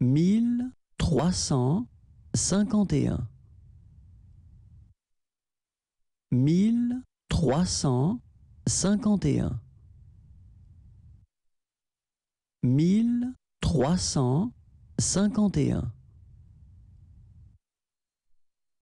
mille trois cent cinquante et un mille trois cent cinquante et un mille trois cent cinquante et un